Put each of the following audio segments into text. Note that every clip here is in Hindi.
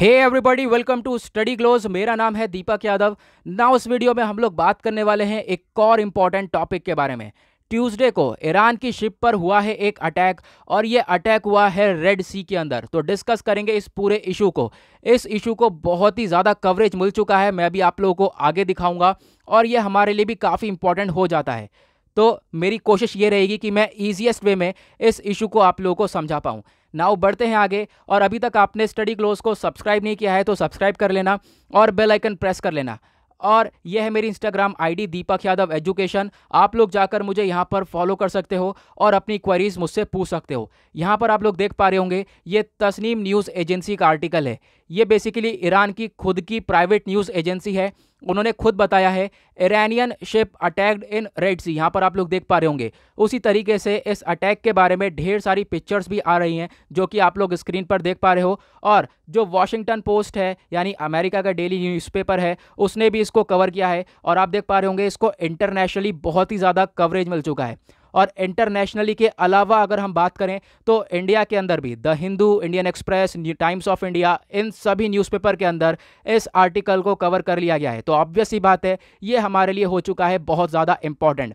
hey everybody welcome to study glows मेरा नाम है दीपक यादव ना उस वीडियो में हम लोग बात करने वाले हैं एक और इम्पॉर्टेंट टॉपिक के बारे में ट्यूसडे को ईरान की शिप पर हुआ है एक अटैक और ये अटैक हुआ है रेड सी के अंदर तो डिस्कस करेंगे इस पूरे इशू को इस इशू को बहुत ही ज़्यादा कवरेज मिल चुका है मैं भी आप लोगों को आगे दिखाऊंगा और ये हमारे लिए भी काफ़ी इंपॉर्टेंट हो जाता है तो मेरी कोशिश ये रहेगी कि मैं ईजिएस्ट वे में इस इशू को आप लोगों को समझा पाऊँ नाउ बढ़ते हैं आगे और अभी तक आपने स्टडी क्लोज को सब्सक्राइब नहीं किया है तो सब्सक्राइब कर लेना और बेल आइकन प्रेस कर लेना और यह है मेरी Instagram ID Deepak Yadav education आप लोग जाकर मुझे यहाँ पर फॉलो कर सकते हो और अपनी क्वेरीज मुझसे पूछ सकते हो यहाँ पर आप लोग देख पा रहे होंगे ये तस्नीम न्यूज़ एजेंसी का आर्टिकल है ये बेसिकली ईरान की खुद की प्राइवेट न्यूज़ एजेंसी है उन्होंने खुद बताया है Iranian ship attacked in red sea यहाँ पर आप लोग देख पा रहे होंगे उसी तरीके से इस अटैक के बारे में ढेर सारी पिक्चर्स भी आ रही हैं जो कि आप लोग स्क्रीन पर देख पा रहे हो और जो वॉशिंगटन पोस्ट है यानी अमेरिका का डेली न्यूज़पेपर है उसने भी इसको कवर किया है और आप देख पा रहे होंगे इसको इंटरनेशनली बहुत ही ज़्यादा कवरेज मिल चुका है और इंटरनेशनली के अलावा अगर हम बात करें तो इंडिया के अंदर भी the Hindu Indian Express Times of India इन सभी न्यूज़पेपर के अंदर इस आर्टिकल को कवर कर लिया गया है तो ऑब्वियस ही बात है ये हमारे लिए हो चुका है बहुत ज़्यादा इंपॉर्टेंट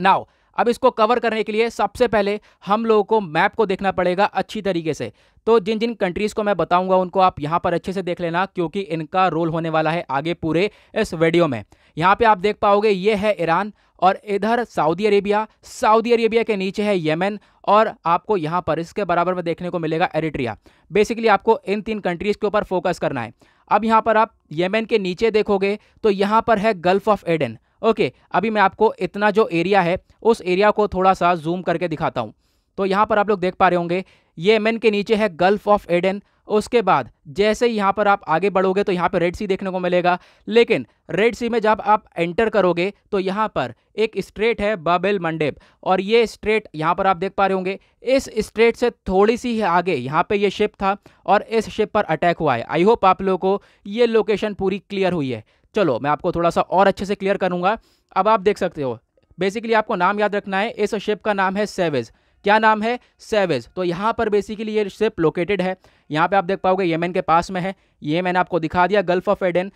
नाउ अब इसको कवर करने के लिए सबसे पहले हम लोगों को मैप को देखना पड़ेगा अच्छी तरीके से तो जिन जिन कंट्रीज़ को मैं बताऊंगा उनको आप यहाँ पर अच्छे से देख लेना क्योंकि इनका रोल होने वाला है आगे पूरे इस वीडियो में यहाँ पे आप देख पाओगे ये है ईरान और इधर सऊदी अरेबिया सऊदी अरेबिया के नीचे है यमन और आपको यहाँ पर इसके बराबर में देखने को मिलेगा एरिट्रिया बेसिकली आपको इन तीन कंट्रीज़ के ऊपर फोकस करना है अब यहाँ पर आप यमन के नीचे देखोगे तो यहाँ पर है गल्फ ऑफ एडन ओके अभी मैं आपको इतना जो एरिया है उस एरिया को थोड़ा सा जूम करके दिखाता हूँ तो यहाँ पर आप लोग देख पा रहे होंगे ये मेन के नीचे है गल्फ ऑफ एडन उसके बाद जैसे ही यहाँ पर आप आगे बढ़ोगे तो यहाँ पर रेड सी देखने को मिलेगा लेकिन रेड सी में जब आप एंटर करोगे तो यहाँ पर एक स्ट्रेट है बाबेल मंडेप और ये स्ट्रेट यहाँ पर आप देख पा रहे होंगे इस स्ट्रेट से थोड़ी सी आगे यहाँ पे ये शिप था और इस शिप पर अटैक हुआ है आई होप आप लोगों को ये लोकेशन पूरी क्लियर हुई है चलो मैं आपको थोड़ा सा और अच्छे से क्लियर करूँगा अब आप देख सकते हो बेसिकली आपको नाम याद रखना है इस शिप का नाम है सेवेज क्या नाम है सेवेज तो यहाँ पर बेसिकली ये शिप लोकेटेड है यहाँ पे आप देख पाओगे येमेन के पास में है ये मैंने आपको दिखा दिया गल्फ ऑफ एडन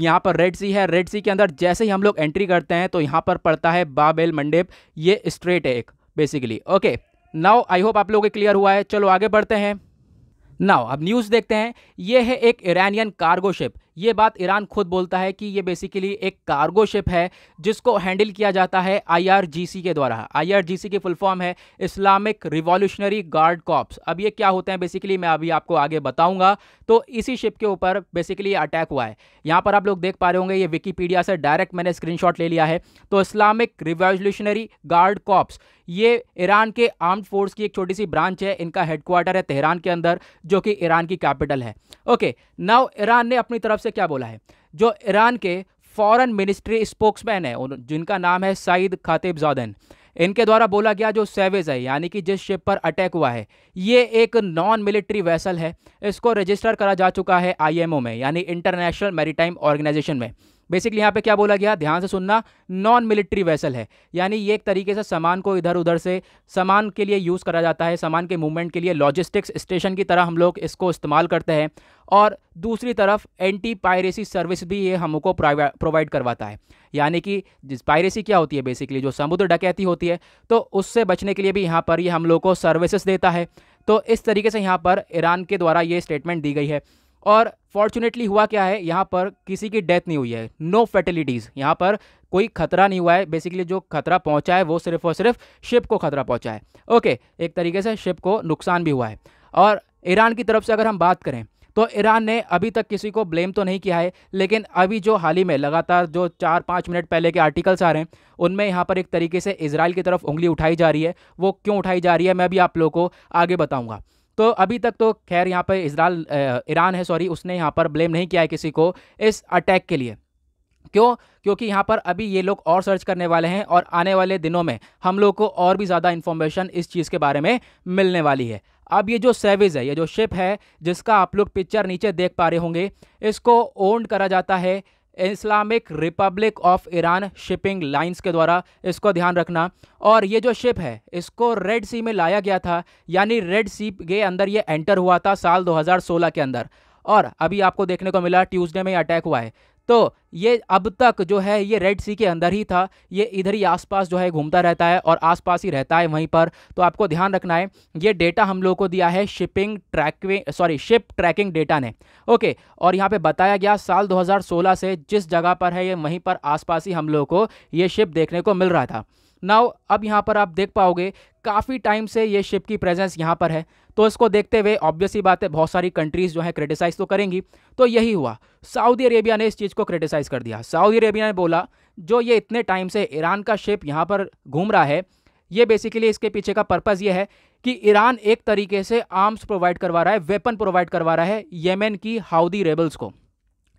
यहाँ पर रेड सी है रेड सी के अंदर जैसे ही हम लोग एंट्री करते हैं तो यहाँ पर पड़ता है बाबेल मंडेप ये स्ट्रेट है एक basically okay now I hope आप लोगों के क्लियर हुआ है चलो आगे बढ़ते हैं नाउ अब न्यूज़ देखते हैं ये है एक ईरानियन कार्गो शिप ये बात ईरान खुद बोलता है कि ये बेसिकली एक कार्गो शिप है जिसको हैंडल किया जाता है आईआरजीसी के द्वारा आईआरजीसी की फुल फॉर्म है इस्लामिक रिवॉल्यूशनरी गार्ड कॉप्स अब ये क्या होते हैं बेसिकली मैं अभी आपको आगे बताऊंगा तो इसी शिप के ऊपर बेसिकली अटैक हुआ है यहाँ पर आप लोग देख पा रहे होंगे ये विकीपीडिया से डायरेक्ट मैंने स्क्रीन ले लिया है तो इस्लामिक रिवॉल्यूशनरी गार्ड कॉप्स ये ईरान के आर्म्ड फोर्स की एक छोटी सी ब्रांच है इनका हेडक्वार्टर है तेहरान के अंदर जो कि ईरान की कैपिटल है ओके नाउ ईरान ने अपनी तरफ से क्या बोला है जो ईरान के फॉरेन मिनिस्ट्री स्पोक्समैन है जिनका नाम है सईद खातिबजादन इनके द्वारा बोला गया जो सेवेज है यानी कि जिस शिप पर अटैक हुआ है ये एक नॉन मिलिट्री वैसल है इसको रजिस्टर करा जा चुका है आईएमओ में यानी इंटरनेशनल मेरीटाइम ऑर्गेनाइजेशन में बेसिकली यहाँ पे क्या बोला गया ध्यान से सुनना नॉन मिलिट्री वेसल है यानी ये एक तरीके से सामान को इधर उधर से सामान के लिए यूज़ करा जाता है सामान के मूवमेंट के लिए लॉजिस्टिक्स स्टेशन की तरह हम लोग इसको इस्तेमाल करते हैं और दूसरी तरफ एंटी पायरेसी सर्विस भी ये हमको प्रोवाइड करवाता है यानी कि जिस पायरेसी क्या होती है बेसिकली जो समुद्र डकैती होती है तो उससे बचने के लिए भी यहाँ पर ये हम लोग को सर्विसेज देता है तो इस तरीके से यहाँ पर ईरान के द्वारा ये स्टेटमेंट दी गई है और फॉर्चुनेटली हुआ क्या है यहाँ पर किसी की डेथ नहीं हुई है नो फेटेलिटीज़ यहाँ पर कोई खतरा नहीं हुआ है बेसिकली जो खतरा पहुँचा है वो सिर्फ और सिर्फ शिप को खतरा पहुँचा है ओके एक तरीके से शिप को नुकसान भी हुआ है और ईरान की तरफ से अगर हम बात करें तो ईरान ने अभी तक किसी को ब्लेम तो नहीं किया है लेकिन अभी जो हाल ही में लगातार जो चार पाँच मिनट पहले के आर्टिकल्स आ रहे हैं उनमें यहाँ पर एक तरीके से इसराइल की तरफ उंगली उठाई जा रही है वो क्यों उठाई जा रही है मैं भी आप लोगों को आगे बताऊँगा तो अभी तक तो खैर यहाँ पर इसराइल ईरान है सॉरी उसने यहाँ पर ब्लेम नहीं किया है किसी को इस अटैक के लिए क्यों क्योंकि यहाँ पर अभी ये लोग और सर्च करने वाले हैं और आने वाले दिनों में हम लोग को और भी ज़्यादा इन्फॉर्मेशन इस चीज़ के बारे में मिलने वाली है अब ये जो सेविज है ये जो शिप है जिसका आप लोग पिक्चर नीचे देख पा रहे होंगे इसको ओन्ड करा जाता है Islamic Republic of Iran shipping lines के द्वारा इसको ध्यान रखना और ये जो शिप है इसको रेड सी में लाया गया था यानी रेड सी के अंदर ये एंटर हुआ था साल 2016 के अंदर और अभी आपको देखने को मिला ट्यूसडे में अटैक हुआ है तो ये अब तक जो है ये रेड सी के अंदर ही था ये इधर ही आसपास जो है घूमता रहता है और आसपास ही रहता है वहीं पर तो आपको ध्यान रखना है ये डेटा हम लोग को दिया है shipping trackway sorry ship tracking data ने ओके और यहाँ पे बताया गया साल 2016 से जिस जगह पर है ये वहीं पर आसपास ही हम लोग को ये शिप देखने को मिल रहा था नाव अब यहाँ पर आप देख पाओगे काफ़ी टाइम से ये शिप की प्रेजेंस यहाँ पर है तो इसको देखते हुए ऑब्वियसली बात है बहुत सारी कंट्रीज़ जो हैं क्रिटिसाइज़ तो करेंगी तो यही हुआ सऊदी अरेबिया ने इस चीज़ को क्रिटिसाइज़ कर दिया सऊदी अरेबिया ने बोला जो ये इतने टाइम से ईरान का शिप यहाँ पर घूम रहा है ये बेसिकली इसके पीछे का पर्पज़ ये है कि ईरान एक तरीके से आर्म्स प्रोवाइड करवा रहा है वेपन प्रोवाइड करवा रहा है येमेन की हाउदी रेबल्स को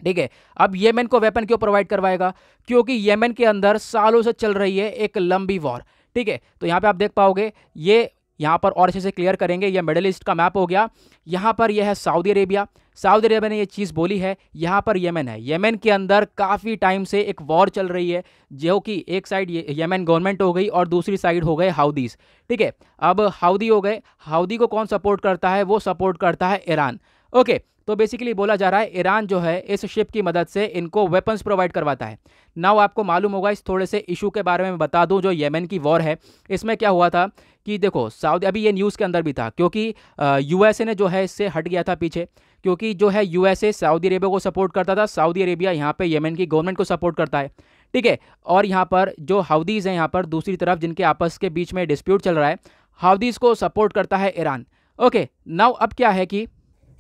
ठीक है अब येमेन को वेपन क्यों प्रोवाइड करवाएगा क्योंकि येमेन के अंदर सालों से चल रही है एक लंबी वॉर ठीक है तो यहाँ पे आप देख पाओगे ये यहाँ पर और अच्छे से क्लियर करेंगे यह मिडल ईस्ट का मैप हो गया यहाँ पर यह है सऊदी अरेबिया सऊदी अरेबिया ने यह चीज़ बोली है यहाँ पर यमन है यमन के अंदर काफ़ी टाइम से एक वॉर चल रही है जो कि एक साइड यमन गवर्नमेंट हो गई और दूसरी साइड हो गए हाउदीज ठीक है अब हाउदी हो गए हाउदी को कौन सपोर्ट करता है वो सपोर्ट करता है ईरान ओके तो बेसिकली बोला जा रहा है ईरान जो है इस शिप की मदद से इनको वेपन्स प्रोवाइड करवाता है नाउ आपको मालूम होगा इस थोड़े से इशू के बारे में बता दूं जो येमेन की वॉर है इसमें क्या हुआ था कि देखो सऊदी अभी ये न्यूज़ के अंदर भी था क्योंकि यूएसए ने जो है इससे हट गया था पीछे क्योंकि जो है यू सऊदी अरेबिया को सपोर्ट करता था सऊदी अरेबिया यहाँ पर येमेन की गवर्नमेंट को सपोर्ट करता है ठीक है और यहाँ पर जो हाउदीज़ हैं यहाँ पर दूसरी तरफ जिनके आपस के बीच में डिस्प्यूट चल रहा है हाउदीज़ को सपोर्ट करता है ईरान ओके नाउ अब क्या है कि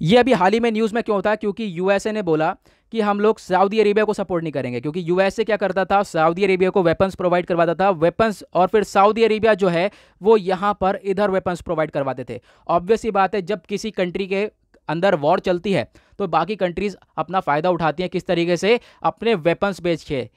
ये अभी हाल ही में न्यूज़ में क्यों होता है क्योंकि यूएसए ने बोला कि हम लोग सऊदी अरेबिया को सपोर्ट नहीं करेंगे क्योंकि यूएसए क्या करता था सऊदी अरेबिया को वेपन्स प्रोवाइड करवाता था वेपन्स और फिर सऊदी अरेबिया जो है वो यहाँ पर इधर वेपन्स प्रोवाइड करवाते थे ऑब्वियसली बात है जब किसी कंट्री के अंदर वॉर चलती है तो बाकी कंट्रीज़ अपना फ़ायदा उठाती हैं किस तरीके से अपने वेपन्स बेच के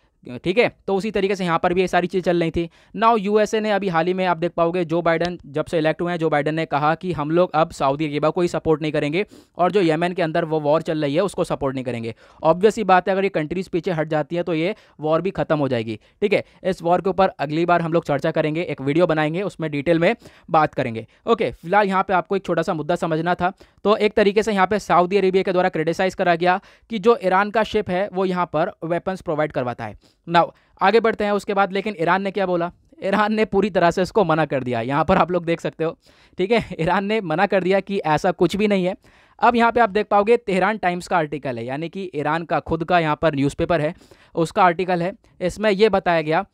ठीक है तो उसी तरीके से यहाँ पर भी ये सारी चीज़ें चल रही थी नाउ यूएसए ने अभी हाल ही में आप देख पाओगे जो बाइडन जब से इलेक्ट हुए हैं जो बाइडन ने कहा कि हम लोग अब सऊदी अरेबिया को ही सपोर्ट नहीं करेंगे और जो यमन के अंदर वो वॉर चल रही है उसको सपोर्ट नहीं करेंगे ऑब्वियसली बात है अगर ये कंट्रीज़ पीछे हट जाती है तो ये वॉर भी खत्म हो जाएगी ठीक है इस वॉर के ऊपर अगली बार हम लोग चर्चा करेंगे एक वीडियो बनाएंगे उसमें डिटेल में बात करेंगे ओके फिलहाल यहाँ पर आपको एक छोटा सा मुद्दा समझना था तो एक तरीके से यहाँ पर सऊदी अरेबिया के द्वारा क्रिटिसाइज़ करा गया कि जो ईरान का शिप है वो यहाँ पर वेपन्स प्रोवाइड करवाता है नाउ आगे बढ़ते हैं उसके बाद लेकिन ईरान ने क्या बोला ईरान ने पूरी तरह से इसको मना कर दिया यहाँ पर आप लोग देख सकते हो ठीक है ईरान ने मना कर दिया कि ऐसा कुछ भी नहीं है अब यहाँ पे आप देख पाओगे तेहरान टाइम्स का आर्टिकल है यानी कि ईरान का खुद का यहाँ पर न्यूज़पेपर है उसका आर्टिकल है इसमें यह बताया गया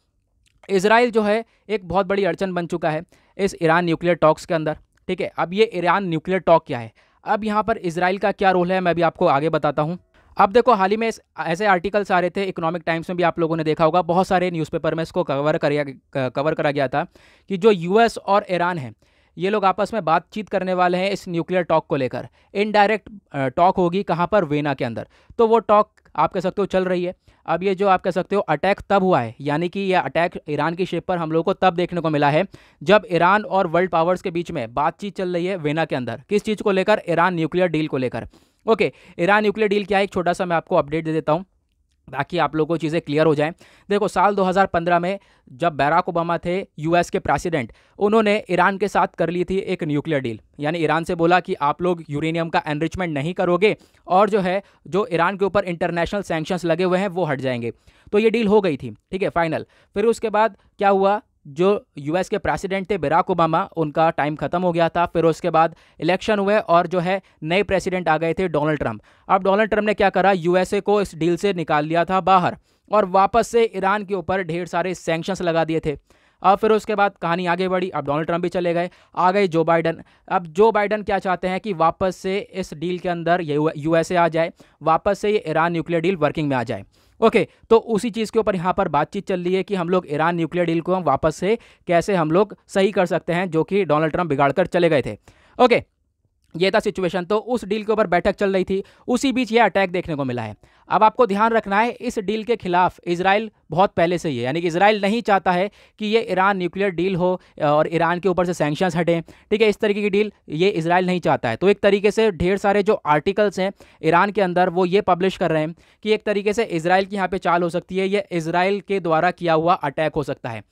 इसराइल जो है एक बहुत बड़ी अड़चन बन चुका है इस ईरान न्यूक्लियर टॉक्स के अंदर ठीक है अब ये ईरान न्यूक्लियर टॉक क्या है अब यहाँ पर इसराइल का क्या रोल है मैं भी आपको आगे बताता हूँ अब देखो हाल ही में ऐसे आर्टिकल्स आ रहे थे इकोनॉमिक टाइम्स में भी आप लोगों ने देखा होगा बहुत सारे न्यूज़पेपर में इसको कवर कर कवर करा गया था कि जो यूएस और ईरान है ये लोग आपस में बातचीत करने वाले हैं इस न्यूक्लियर टॉक को लेकर इनडायरेक्ट टॉक होगी कहाँ पर वेना के अंदर तो वो टॉक आप कह सकते हो चल रही है अब ये जो आप कह सकते हो अटैक तब हुआ है यानी कि यह अटैक ईरान की शेप पर हम लोगों को तब देखने को मिला है जब ईरान और वर्ल्ड पावर्स के बीच में बातचीत चल रही है वेना के अंदर किस चीज़ को लेकर ईरान न्यूक्लियर डील को लेकर ओके ईरान न्यूक्लियर डील क्या है एक छोटा सा मैं आपको अपडेट दे देता हूँ ताकि आप लोगों को चीज़ें क्लियर हो जाएं देखो साल 2015 में जब बैराक ओबामा थे यूएस के प्रेसिडेंट उन्होंने ईरान के साथ कर ली थी एक न्यूक्लियर डील यानी ईरान से बोला कि आप लोग यूरेनियम का एनरिचमेंट नहीं करोगे और जो है जो ईरान के ऊपर इंटरनेशनल सैंक्शंस लगे हुए हैं वो हट जाएंगे तो ये डील हो गई थी ठीक है फाइनल फिर उसके बाद क्या हुआ जो यूएस के प्रेसिडेंट थे बराक ओबामा उनका टाइम ख़त्म हो गया था फिर उसके बाद इलेक्शन हुए और जो है नए प्रेसिडेंट आ गए थे डोनाल्ड ट्रंप अब डोनाल्ड ट्रंप ने क्या करा यूएसए को इस डील से निकाल लिया था बाहर और वापस से ईरान के ऊपर ढेर सारे सेंक्शंस लगा दिए थे अब फिर उसके बाद कहानी आगे बढ़ी अब डोनाल्ड ट्रंप भी चले गए आ गए जो बाइडन अब जो बाइडन क्या चाहते हैं कि वापस से इस डील के अंदर यूएसए आ जाए वापस से ये ईरान न्यूक्लियर डील वर्किंग में आ जाए ओके तो उसी चीज़ के ऊपर यहाँ पर बातचीत चल रही है कि हम लोग ईरान न्यूक्लियर डील को हम वापस से कैसे हम लोग सही कर सकते हैं जो कि डोनाल्ड ट्रंप बिगाड़कर चले गए थे ओके ये था सिचुएशन तो उस डील के ऊपर बैठक चल रही थी उसी बीच ये अटैक देखने को मिला है अब आपको ध्यान रखना है इस डील के खिलाफ इसराइल बहुत पहले से ही है यानी कि इसराइल नहीं चाहता है कि ये ईरान न्यूक्लियर डील हो और ईरान के ऊपर से सैक्शंस हटें ठीक है इस तरीके की डील ये इसराइल नहीं चाहता है तो एक तरीके से ढेर सारे जो आर्टिकल्स हैं ईरान के अंदर वो ये पब्लिश कर रहे हैं कि एक तरीके से इसराइल की यहाँ पर चाल हो सकती है ये इसराइल के द्वारा किया हुआ अटैक हो सकता है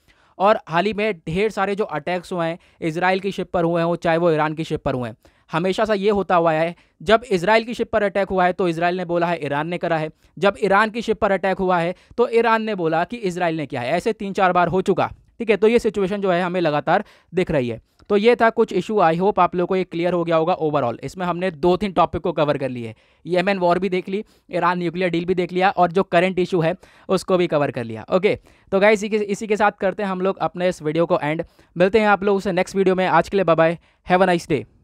और हाल ही में ढेर सारे जो अटैक्स हुए हैं इसराइल की शिप पर हुए हों चाहे वो ईरान की शिप पर हुए हैं हमेशा सा ये होता हुआ है जब इसराइल की शिप पर अटैक हुआ है तो इसराइल ने बोला है ईरान ने करा है जब ईरान की शिप पर अटैक हुआ है तो ईरान ने बोला कि इसराइल ने किया है ऐसे तीन चार बार हो चुका ठीक है तो ये सिचुएशन जो है हमें लगातार दिख रही है तो ये था कुछ इशू आई होप आप लोगों को ये क्लियर हो गया होगा ओवरऑल इसमें हमने दो तीन टॉपिक को कवर कर लिए येमेन वॉर भी देख ली ईरान न्यूक्लियर डील भी देख लिया और जो करंट इशू है उसको भी कवर कर लिया ओके तो गाय इसी, के इसी के साथ करते हैं हम लोग अपने इस वीडियो को एंड मिलते हैं आप लोग उसे नेक्स्ट वीडियो में आज के लिए bye have a nice day